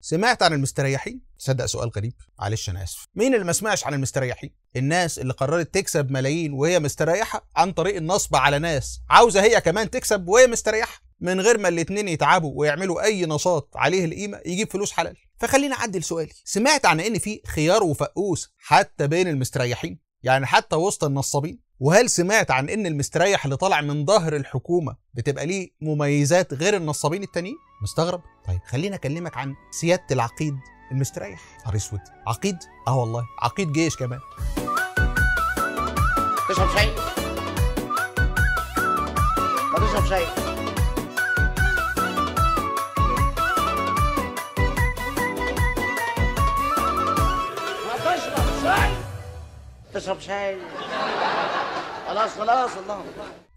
سمعت عن المستريحين؟ صدق سؤال غريب معلش انا اسف مين اللي ما سمعش عن المستريحين الناس اللي قررت تكسب ملايين وهي مستريحه عن طريق النصب على ناس عاوزه هي كمان تكسب وهي مستريحه من غير ما الاثنين يتعبوا ويعملوا اي نشاط عليه القيمه يجيب فلوس حلال فخلينا اعدل سؤالي سمعت عن ان في خيار وفقوس حتى بين المستريحين يعني حتى وسط النصابين وهل سمعت عن ان المستريح اللي طالع من ظهر الحكومه بتبقى ليه مميزات غير النصابين التانيين مستغرب طيب خليني اكلمك عن سياده العقيد المستريح نهار اسود عقيد اه والله عقيد جيش كمان تشرب شاي ما تشرب شاي ما تشرب شاي تشرب شاي خلاص خلاص اللهم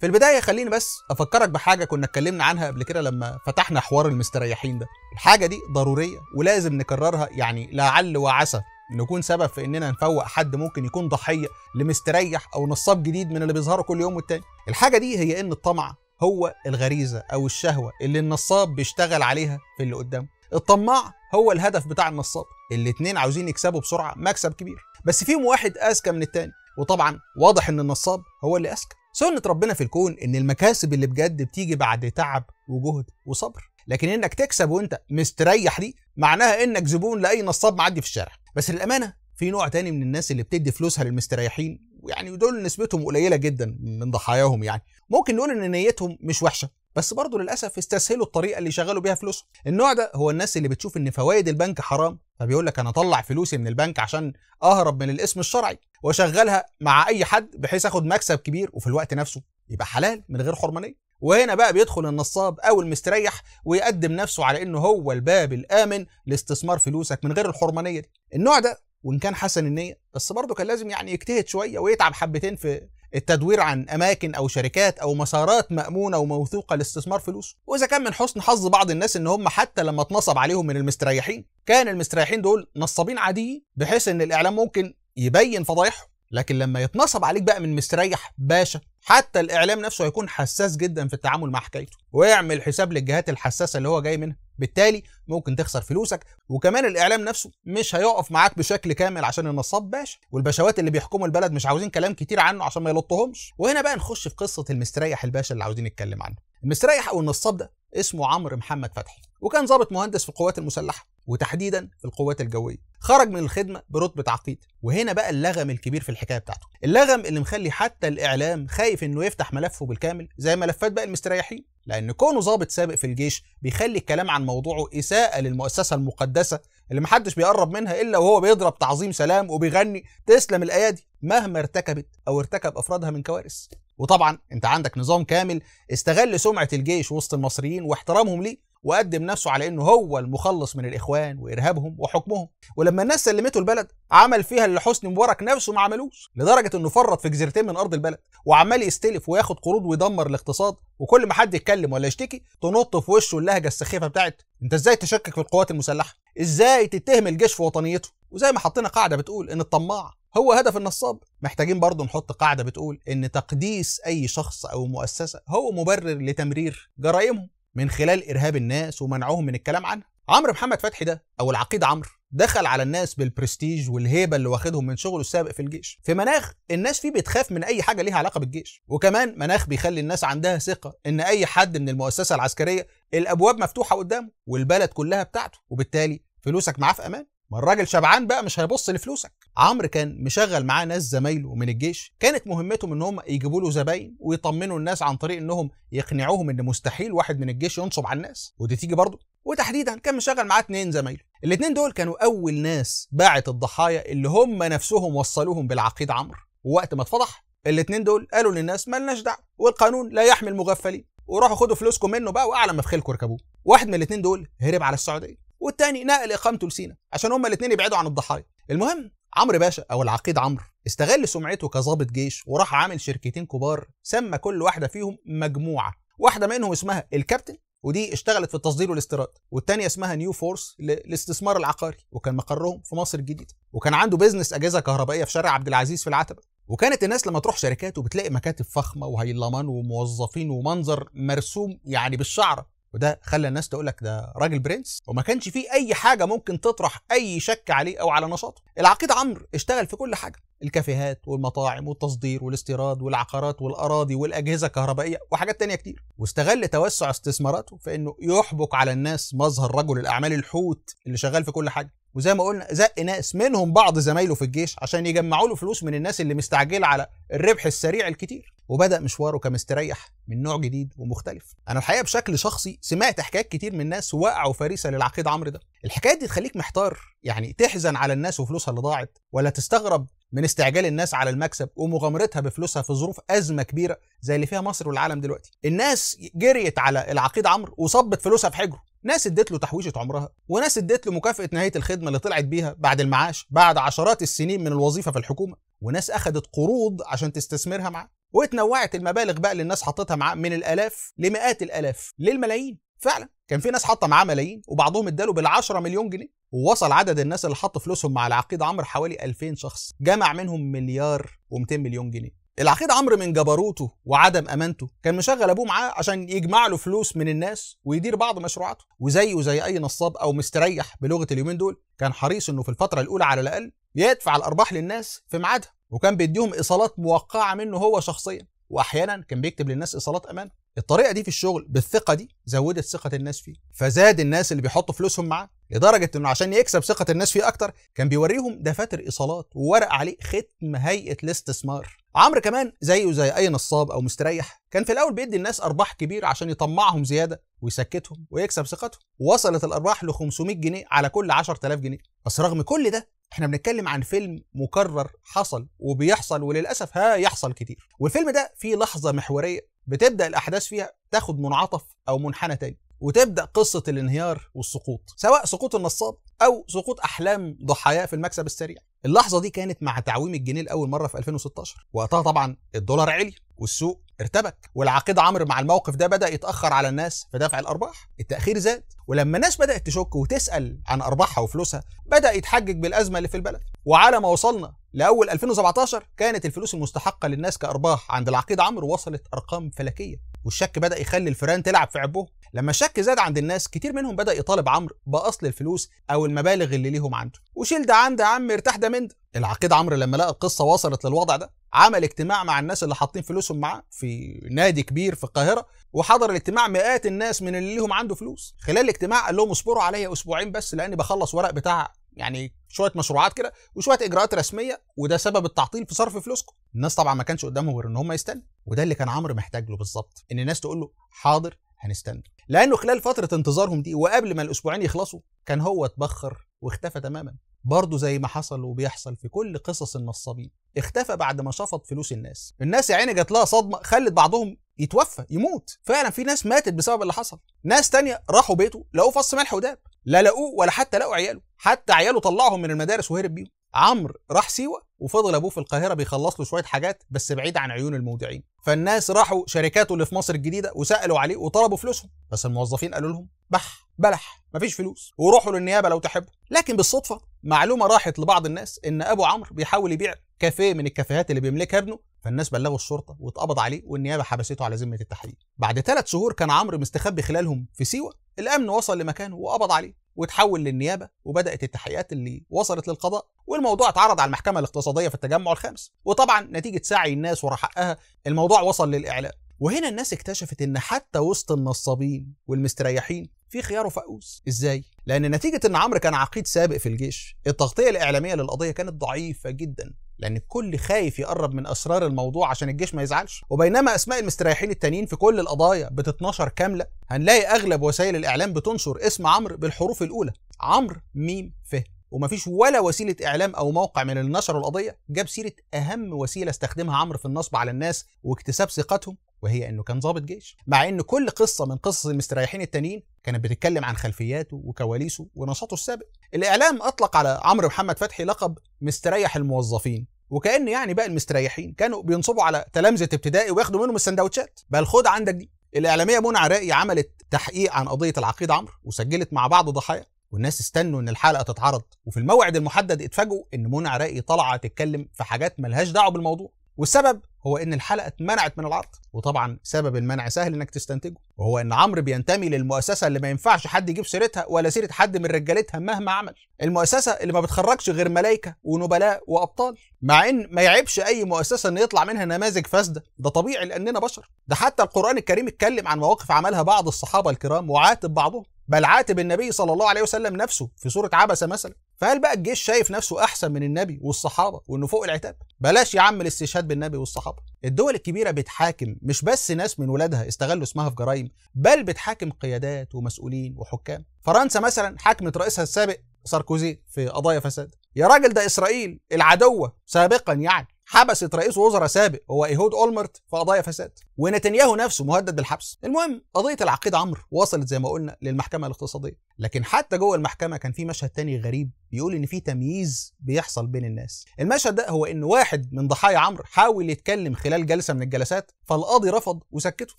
في البداية خليني بس أفكرك بحاجة كنا اتكلمنا عنها قبل كده لما فتحنا حوار المستريحين ده الحاجة دي ضرورية ولازم نكررها يعني لعل وعسى نكون سبب في اننا نفوق حد ممكن يكون ضحيه لمستريح او نصاب جديد من اللي بيظهره كل يوم والتاني الحاجه دي هي ان الطمع هو الغريزه او الشهوه اللي النصاب بيشتغل عليها في اللي قدامه الطماع هو الهدف بتاع النصاب الاثنين عاوزين يكسبوا بسرعه مكسب كبير بس فيهم واحد اذكى من الثاني وطبعا واضح ان النصاب هو اللي اذكى سنة ربنا في الكون ان المكاسب اللي بجد بتيجي بعد تعب وجهد وصبر لكن انك تكسب وانت مستريح دي معناها انك زبون لاي نصاب معدي في الشارع بس للامانه في نوع تاني من الناس اللي بتدي فلوسها للمستريحين يعني دول نسبتهم قليله جدا من ضحاياهم يعني ممكن نقول ان نيتهم مش وحشه بس برضه للاسف استسهلوا الطريقه اللي شغلوا بيها فلوسهم النوع ده هو الناس اللي بتشوف ان فوائد البنك حرام فبيقول لك انا اطلع فلوسي من البنك عشان اهرب من الاسم الشرعي واشغلها مع اي حد بحيث اخد مكسب كبير وفي الوقت نفسه يبقى حلال من غير حرمانيه وهنا بقى بيدخل النصاب او المستريح ويقدم نفسه على انه هو الباب الامن لاستثمار فلوسك من غير الحرمانيه دي النوع ده وان كان حسن النيه بس برضه كان لازم يعني يجتهد شويه ويتعب حبتين في التدوير عن اماكن او شركات او مسارات مامونه وموثوقه لاستثمار فلوس واذا كان من حسن حظ بعض الناس ان هم حتى لما اتنصب عليهم من المستريحين كان المستريحين دول نصابين عاديين بحيث ان الاعلام ممكن يبين فضايحهم لكن لما يتنصب عليك بقى من مستريح باشا حتى الاعلام نفسه هيكون حساس جدا في التعامل مع حكايته ويعمل حساب للجهات الحساسه اللي هو جاي منها بالتالي ممكن تخسر فلوسك وكمان الاعلام نفسه مش هيقف معاك بشكل كامل عشان النصاب باشا والباشوات اللي بيحكموا البلد مش عاوزين كلام كتير عنه عشان ما يلطهمش وهنا بقى نخش في قصه المستريح الباشا اللي عاوزين نتكلم عنه المستريح او النصاب ده اسمه عمرو محمد فتحي وكان ضابط مهندس في القوات المسلحه وتحديدا في القوات الجويه خرج من الخدمه برتبه عقيد وهنا بقى اللغم الكبير في الحكايه بتاعته اللغم اللي مخلي حتى الاعلام خايف انه يفتح ملفه بالكامل زي ملفات بقى المستريحين لان كونه ضابط سابق في الجيش بيخلي الكلام عن موضوعه اساءه للمؤسسه المقدسه اللي محدش بيقرب منها الا وهو بيضرب تعظيم سلام وبيغني تسلم الايادي مهما ارتكبت او ارتكب افرادها من كوارث وطبعا انت عندك نظام كامل استغل سمعه الجيش وسط المصريين واحترامهم ليه وقدم نفسه على انه هو المخلص من الاخوان وارهابهم وحكمهم ولما الناس سلمته البلد عمل فيها اللي حسني مبارك نفسه ما عملوش لدرجه انه فرط في جزيرتين من ارض البلد وعمال يستلف وياخد قروض ويدمر الاقتصاد وكل ما حد يتكلم ولا يشتكي تنط في وشه اللهجه السخيفه بتاعت انت ازاي تشكك في القوات المسلحه ازاي تتهم الجيش في وطنيته وزي ما حطينا قاعده بتقول ان الطماع هو هدف النصاب محتاجين برضه نحط قاعده بتقول ان تقديس اي شخص او مؤسسه هو مبرر لتمرير جرائمهم من خلال إرهاب الناس ومنعهم من الكلام عنها عمرو محمد فتحي ده أو العقيد عمرو دخل على الناس بالبرستيج والهيبه اللي واخدهم من شغله السابق في الجيش في مناخ الناس فيه بتخاف من اي حاجه ليها علاقه بالجيش وكمان مناخ بيخلي الناس عندها ثقه ان اي حد من المؤسسه العسكريه الابواب مفتوحه قدامه والبلد كلها بتاعته وبالتالي فلوسك معاه في امان ما الراجل شبعان بقى مش هيبص لفلوسك عمرو كان مشغل معاه ناس زمايله من الجيش كانت مهمتهم ان هم يجيبوا له زباين ويطمنوا الناس عن طريق انهم يقنعوهم ان مستحيل واحد من الجيش ينصب على الناس ودي تيجي برضه وتحديدا كان مشغل معاه اتنين زمايله الاتنين دول كانوا اول ناس باعت الضحايا اللي هم نفسهم وصلوهم بالعقيد عمرو ووقت ما اتفضح الاتنين دول قالوا للناس مالناش دعوه والقانون لا يحمي المغفلين وروحوا خدوا فلوسكم منه بقى واعلى ما في خيلكم اركبوه واحد من الاتنين دول هرب على السعوديه والتاني نقل اقامته لسينا عشان هما الاثنين يبعدوا عن الضحايا المهم عمرو باشا او العقيد عمرو استغل سمعته كظابط جيش وراح عامل شركتين كبار سمى كل واحده فيهم مجموعه واحده منهم اسمها الكابتن ودي اشتغلت في التصدير والاستيراد والتانية اسمها نيو فورس للاستثمار العقاري وكان مقرهم في مصر الجديدة وكان عنده بيزنس اجهزه كهربائيه في شارع عبد العزيز في العتبه وكانت الناس لما تروح شركاته بتلاقي مكاتب فخمه وهيلمان وموظفين ومنظر مرسوم يعني بالشعره وده خلى الناس تقول لك ده راجل برنس وما كانش فيه اي حاجه ممكن تطرح اي شك عليه او على نشاطه العقيد عمرو اشتغل في كل حاجه الكافيهات والمطاعم والتصدير والاستيراد والعقارات والاراضي والاجهزه الكهربائيه وحاجات تانية كتير واستغل توسع استثماراته في انه يحبك على الناس مظهر رجل الاعمال الحوت اللي شغال في كل حاجه وزي ما قلنا زق ناس منهم بعض زمايله في الجيش عشان يجمعوا له فلوس من الناس اللي مستعجله على الربح السريع الكتير وبدا مشواره كمستريح من نوع جديد ومختلف انا الحقيقه بشكل شخصي سمعت حكايات كتير من ناس وقعوا فريسه للعقيد عمرو ده الحكايات دي تخليك محتار يعني تحزن على الناس وفلوسها اللي ضاعت ولا تستغرب من استعجال الناس على المكسب ومغامرتها بفلوسها في ظروف ازمه كبيره زي اللي فيها مصر والعالم دلوقتي الناس جريت على العقيد عمرو وصبت فلوسها في حجره ناس ادت له تحويشه عمرها وناس ادت له مكافاه نهايه الخدمه اللي طلعت بيها بعد المعاش بعد عشرات السنين من الوظيفه في الحكومه وناس اخذت قروض عشان تستثمرها معاه واتنوعت المبالغ بقى اللي الناس حطتها معاه من الالاف لمئات الالاف للملايين فعلا كان في ناس حاطه معاه ملايين وبعضهم اداله بال10 مليون جنيه ووصل عدد الناس اللي حطوا فلوسهم مع العقيد عمرو حوالي 2000 شخص جمع منهم مليار و200 مليون جنيه العقيد عمرو من جبروته وعدم امانته كان مشغل ابوه معاه عشان يجمع له فلوس من الناس ويدير بعض مشروعاته وزيه زي اي نصاب او مستريح بلغه اليومين دول كان حريص انه في الفتره الاولى على الاقل يدفع الارباح للناس في ميعادها وكان بيديهم ايصالات موقعه منه هو شخصيا واحيانا كان بيكتب للناس ايصالات امان الطريقه دي في الشغل بالثقه دي زودت ثقه الناس فيه فزاد الناس اللي بيحطوا فلوسهم معاه لدرجه انه عشان يكسب ثقه الناس فيه اكتر كان بيوريهم دفاتر ايصالات وورق عليه ختم هيئه الاستثمار عمرو كمان زيه زي اي نصاب او مستريح كان في الاول بيدي الناس ارباح كبيره عشان يطمعهم زياده ويسكتهم ويكسب ثقتهم وصلت الارباح ل 500 جنيه على كل 10000 جنيه بس رغم كل ده احنا بنتكلم عن فيلم مكرر حصل وبيحصل وللاسف ها يحصل كتير والفيلم ده فيه لحظه محوريه بتبدا الاحداث فيها تاخد منعطف او منحنى تاني وتبدا قصه الانهيار والسقوط سواء سقوط النصاب او سقوط احلام ضحاياه في المكسب السريع اللحظه دي كانت مع تعويم الجنيه لاول مره في 2016 وقتها طبعا الدولار عالي والسوق ارتبك والعقيد عمرو مع الموقف ده بدا يتاخر على الناس في دفع الارباح التاخير زاد ولما الناس بدات تشك وتسال عن ارباحها وفلوسها بدا يتحجج بالازمه اللي في البلد وعلى ما وصلنا لأول 2017 كانت الفلوس المستحقة للناس كأرباح عند العقيد عمرو وصلت أرقام فلكية والشك بدأ يخلي الفيران تلعب في عبهم لما الشك زاد عند الناس كتير منهم بدأ يطالب عمرو بأصل الفلوس أو المبالغ اللي ليهم عنده وشيل ده عند يا عم ارتاح ده من ده العقيد عمرو لما لقى القصة وصلت للوضع ده عمل اجتماع مع الناس اللي حاطين فلوسهم معاه في نادي كبير في القاهرة وحضر الاجتماع مئات الناس من اللي ليهم عنده فلوس خلال الاجتماع قال لهم اصبروا عليا أسبوعين بس لأني بخلص ورق بتاع يعني شويه مشروعات كده وشويه اجراءات رسميه وده سبب التعطيل في صرف فلوسكم الناس طبعا ما كانش قدامهم غير ان هم يستنوا وده اللي كان عمرو محتاج له بالظبط ان الناس تقول له حاضر هنستنى لانه خلال فتره انتظارهم دي وقبل ما الاسبوعين يخلصوا كان هو اتبخر واختفى تماما برضه زي ما حصل وبيحصل في كل قصص النصابين اختفى بعد ما شفط فلوس الناس الناس يا عيني جات لها صدمه خلت بعضهم يتوفى يموت فعلا في ناس ماتت بسبب اللي حصل ناس تانية راحوا بيته لقوه فص ملح وداب لا لقوه ولا حتى لقوا عياله حتى عياله طلعهم من المدارس وهرب بيهم عمرو راح سيوه وفضل ابوه في القاهره بيخلص له شويه حاجات بس بعيد عن عيون المودعين فالناس راحوا شركاته اللي في مصر الجديده وسالوا عليه وطلبوا فلوسهم بس الموظفين قالوا لهم بح بلح مفيش فلوس وروحوا للنيابه لو تحبوا لكن بالصدفه معلومه راحت لبعض الناس ان ابو عمرو بيحاول يبيع كافيه من الكافيهات اللي بيملكها ابنه فالناس بلغوا الشرطه واتقبض عليه والنيابه حبسته على ذمه التحقيق بعد ثلاث شهور كان عمرو مستخبي خلالهم في سيوه الامن وصل لمكانه وقبض عليه وتحول للنيابه وبدات التحقيقات اللي وصلت للقضاء والموضوع اتعرض على المحكمه الاقتصاديه في التجمع الخامس وطبعا نتيجه سعي الناس ورا حقها الموضوع وصل للاعلام وهنا الناس اكتشفت ان حتى وسط النصابين والمستريحين في خيار فقوس ازاي لان نتيجه ان عمرو كان عقيد سابق في الجيش التغطيه الاعلاميه للقضيه كانت ضعيفه جدا لان الكل خايف يقرب من اسرار الموضوع عشان الجيش ما يزعلش وبينما اسماء المستريحين التانيين في كل القضايا بتتنشر كامله هنلاقي اغلب وسائل الاعلام بتنشر اسم عمرو بالحروف الاولى عمرو ميم ف ومفيش ولا وسيله اعلام او موقع من اللي نشروا القضيه جاب سيره اهم وسيله استخدمها عمرو في النصب على الناس واكتساب ثقتهم وهي انه كان ضابط جيش مع ان كل قصه من قصص المستريحين التانيين كانت بتتكلم عن خلفياته وكواليسه ونشاطه السابق الاعلام اطلق على عمرو محمد فتحي لقب مستريح الموظفين وكان يعني بقى المستريحين كانوا بينصبوا على تلامذه ابتدائي وياخدوا منهم السندوتشات بل خد عندك دي الاعلاميه منى عراقي عملت تحقيق عن قضيه العقيد عمرو وسجلت مع بعض ضحايا والناس استنوا ان الحلقه تتعرض وفي الموعد المحدد اتفاجئوا ان منى عراقي طالعه تتكلم في حاجات ملهاش دعوه بالموضوع والسبب هو ان الحلقه اتمنعت من العرض وطبعا سبب المنع سهل انك تستنتجه وهو ان عمرو بينتمي للمؤسسه اللي ما ينفعش حد يجيب سيرتها ولا سيره حد من رجالتها مهما عمل المؤسسه اللي ما بتخرجش غير ملائكه ونبلاء وابطال مع ان ما يعيبش اي مؤسسه ان يطلع منها نماذج فاسده ده طبيعي لاننا بشر ده حتى القران الكريم اتكلم عن مواقف عملها بعض الصحابه الكرام وعاتب بعضهم بل عاتب النبي صلى الله عليه وسلم نفسه في سوره عبسه مثلا فهل بقى الجيش شايف نفسه احسن من النبي والصحابه وانه فوق العتاب بلاش يا عم الاستشهاد بالنبي والصحابه الدول الكبيره بتحاكم مش بس ناس من ولادها استغلوا اسمها في جرائم بل بتحاكم قيادات ومسؤولين وحكام فرنسا مثلا حاكمت رئيسها السابق ساركوزي في قضايا فساد يا راجل ده اسرائيل العدوه سابقا يعني حبست رئيس وزراء سابق هو ايهود اولمرت في قضايا فساد ونتنياهو نفسه مهدد بالحبس المهم قضيه العقيد عمرو وصلت زي ما قلنا للمحكمه الاقتصاديه لكن حتى جوه المحكمه كان في مشهد تاني غريب بيقول ان في تمييز بيحصل بين الناس المشهد ده هو ان واحد من ضحايا عمرو حاول يتكلم خلال جلسه من الجلسات فالقاضي رفض وسكته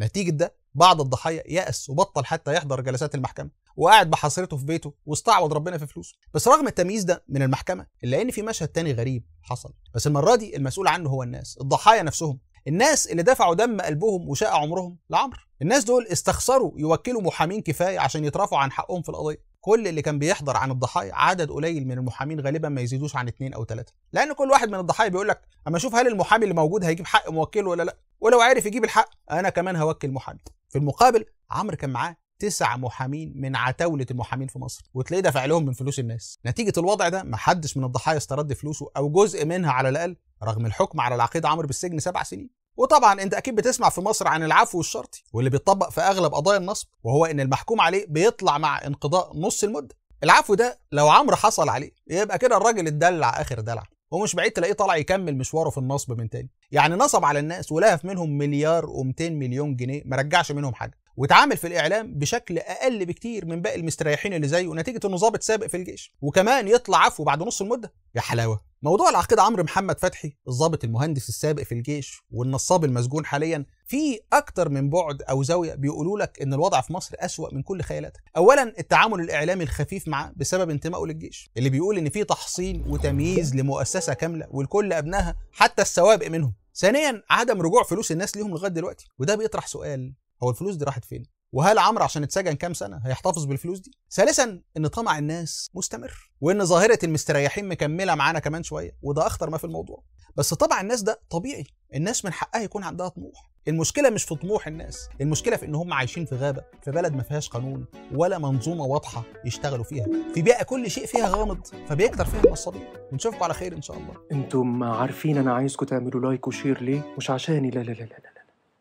نتيجه ده بعض الضحايا يأس وبطل حتى يحضر جلسات المحكمه وقعد بحصرته في بيته واستعوض ربنا في فلوسه بس رغم التمييز ده من المحكمه الا ان في مشهد تاني غريب حصل بس المره دي المسؤول عنه هو الناس الضحايا نفسهم الناس اللي دفعوا دم قلبهم وشاء عمرهم لعمرو الناس دول استخسروا يوكلوا محامين كفايه عشان يترافعوا عن حقهم في القضيه كل اللي كان بيحضر عن الضحايا عدد قليل من المحامين غالبا ما يزيدوش عن اثنين او ثلاثه لان كل واحد من الضحايا بيقول لك اما اشوف هل المحامي اللي موجود هيجيب حق موكله ولا لا ولو عارف يجيب الحق انا كمان هوكل محامي في المقابل عمرو كان معاه تسع محامين من عتاولة المحامين في مصر وتلاقيه دافع لهم من فلوس الناس نتيجة الوضع ده محدش من الضحايا استرد فلوسه أو جزء منها على الأقل رغم الحكم على العقيد عمرو بالسجن سبع سنين وطبعا انت اكيد بتسمع في مصر عن العفو الشرطي واللي بيطبق في اغلب قضايا النصب وهو ان المحكوم عليه بيطلع مع انقضاء نص المده العفو ده لو عمرو حصل عليه يبقى كده الراجل اتدلع اخر دلع ومش بعيد تلاقيه طالع يكمل مشواره في النصب من تاني يعني نصب على الناس ولهف منهم مليار و200 مليون جنيه ما رجعش منهم حاجه واتعامل في الاعلام بشكل اقل بكتير من باقي المستريحين اللي زيه نتيجه انه ظابط سابق في الجيش وكمان يطلع عفو بعد نص المده يا حلاوه موضوع العقيد عمرو محمد فتحي الضابط المهندس السابق في الجيش والنصاب المسجون حاليا في اكتر من بعد او زاويه بيقولوا لك ان الوضع في مصر اسوا من كل خيالاتك اولا التعامل الاعلامي الخفيف معاه بسبب انتمائه للجيش اللي بيقول ان في تحصين وتمييز لمؤسسه كامله ولكل ابنائها حتى السوابق منهم ثانيا عدم رجوع فلوس الناس ليهم لغايه دلوقتي وده بيطرح سؤال هو الفلوس دي راحت فين وهل عمرو عشان اتسجن كام سنه هيحتفظ بالفلوس دي؟ ثالثا ان طمع الناس مستمر وان ظاهره المستريحين مكمله معانا كمان شويه وده اخطر ما في الموضوع بس طبع الناس ده طبيعي الناس من حقها يكون عندها طموح المشكلة مش في طموح الناس، المشكلة في إن هم عايشين في غابة، في بلد ما فيهاش قانون ولا منظومة واضحة يشتغلوا فيها، في بيئة كل شيء فيها غامض فبيكتر فيها النصابين، ونشوفكم على خير إن شاء الله. أنتم عارفين أنا عايزكم تعملوا لايك وشير ليه؟ مش عشاني لا لا لا لا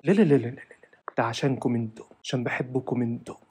لا لا لا لا لا لا ده عشانكم انتوا عشان بحبكم انتوا